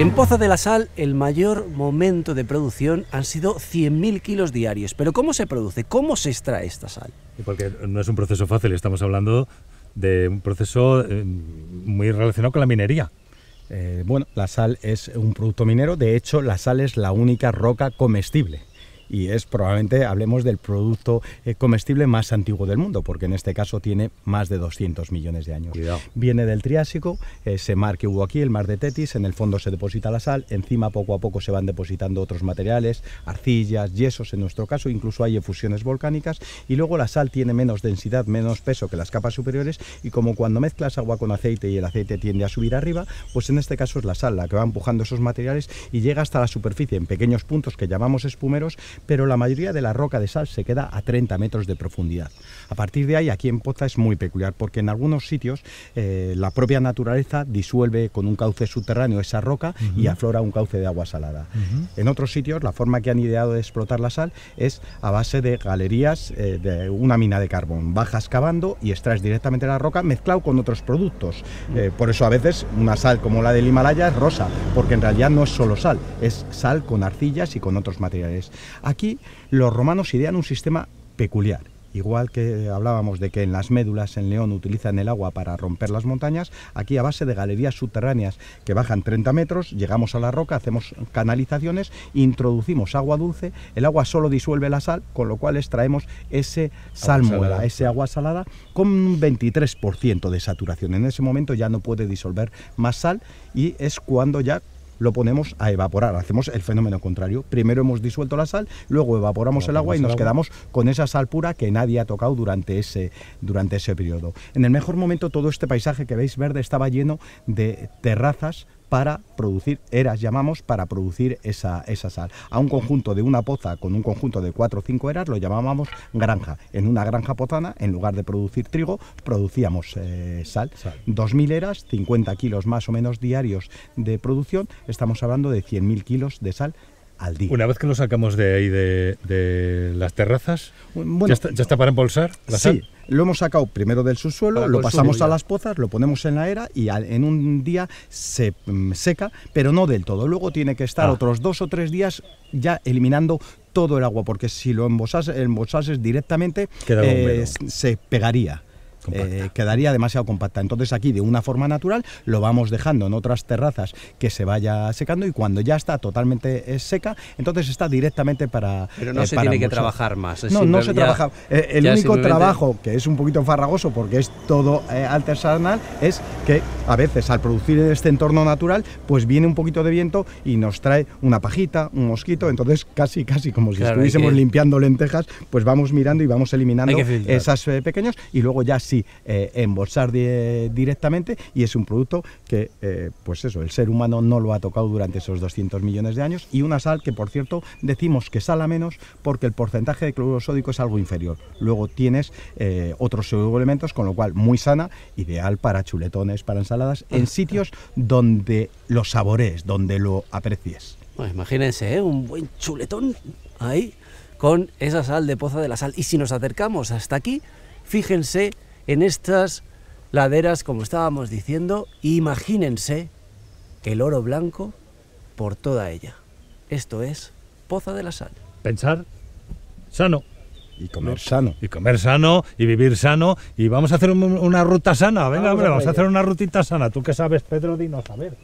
En Poza de la Sal, el mayor momento de producción han sido 100.000 kilos diarios. Pero ¿cómo se produce? ¿Cómo se extrae esta sal? Porque no es un proceso fácil, estamos hablando de un proceso eh, muy relacionado con la minería. Eh, bueno, la sal es un producto minero, de hecho la sal es la única roca comestible y es probablemente, hablemos del producto eh, comestible más antiguo del mundo, porque en este caso tiene más de 200 millones de años. Viene del Triásico, ese mar que hubo aquí, el mar de Tetis, en el fondo se deposita la sal, encima poco a poco se van depositando otros materiales, arcillas, yesos en nuestro caso, incluso hay efusiones volcánicas, y luego la sal tiene menos densidad, menos peso que las capas superiores, y como cuando mezclas agua con aceite y el aceite tiende a subir arriba, pues en este caso es la sal la que va empujando esos materiales y llega hasta la superficie en pequeños puntos que llamamos espumeros, pero la mayoría de la roca de sal se queda a 30 metros de profundidad. A partir de ahí, aquí en Poza es muy peculiar, porque en algunos sitios eh, la propia naturaleza disuelve con un cauce subterráneo esa roca y aflora un cauce de agua salada. En otros sitios, la forma que han ideado de explotar la sal es a base de galerías eh, de una mina de carbón. Bajas cavando y extraes directamente la roca mezclado con otros productos. Eh, por eso a veces una sal como la del Himalaya es rosa, porque en realidad no es solo sal, es sal con arcillas y con otros materiales. Aquí los romanos idean un sistema peculiar. Igual que hablábamos de que en las médulas en León utilizan el agua para romper las montañas, aquí a base de galerías subterráneas que bajan 30 metros, llegamos a la roca, hacemos canalizaciones, introducimos agua dulce, el agua solo disuelve la sal, con lo cual extraemos ese salmuera, ese agua salada, con un 23% de saturación. En ese momento ya no puede disolver más sal y es cuando ya lo ponemos a evaporar. Hacemos el fenómeno contrario. Primero hemos disuelto la sal, luego evaporamos el agua y nos quedamos con esa sal pura que nadie ha tocado durante ese, durante ese periodo. En el mejor momento todo este paisaje que veis verde estaba lleno de terrazas para producir, eras llamamos, para producir esa, sal. A un conjunto de una poza con un conjunto de cuatro o cinco eras lo llamábamos granja. En una granja potana en lugar de producir trigo, producíamos eh, sal. sal. 2.000 eras, 50 kilos más o menos diarios de producción, estamos hablando de 100.000 kilos de sal una vez que lo sacamos de ahí, de, las terrazas, ¿ya, está, para embolsar sí, Lo hemos sacado primero del subsuelo, lo pasamos a las pozas, lo ponemos en la era y en un día se mm, seca, pero no del todo. Luego tiene que estar ah. otros dos o tres días ya eliminando todo el agua, porque si lo embolsases, directamente, eh, se pegaría. Eh, quedaría demasiado compacta. Entonces aquí de una forma natural lo vamos dejando en otras terrazas que se vaya secando y cuando ya está totalmente eh, seca, entonces está directamente para... Pero no eh, se tiene que trabajar más. No, no se trabaja. el único trabajo que es un poquito farragoso porque es todo artesanal es que a veces al producir este entorno natural pues viene un poquito de viento y nos trae una pajita, un mosquito, entonces casi casi como si estuviésemos limpiando lentejas pues vamos mirando y vamos eliminando esas pequeños y luego ya eh, embolsar directamente y es un producto que, eh, pues eso, el ser humano no lo ha tocado durante esos 200 millones de años y una sal que, por cierto, decimos que sala menos porque el porcentaje de cloruro sódico es algo inferior. Luego tienes eh, otros elementos con lo cual muy sana, ideal para chuletones, para ensaladas, en ah. sitios donde lo sabores donde lo aprecies. imagínense, un buen chuletón ahí con esa sal de poza de la sal. Y si nos acercamos hasta aquí, fíjense en estas laderas, como estábamos diciendo, imagínense el oro blanco por toda ella. Esto es Poza de la Sal. Pensar sano. Y comer sano. Y comer sano, y vivir sano, y vamos a hacer una ruta sana. Venga, vamos hombre, a vamos a hacer una rutita sana. Tú qué sabes, Pedro, de no saber.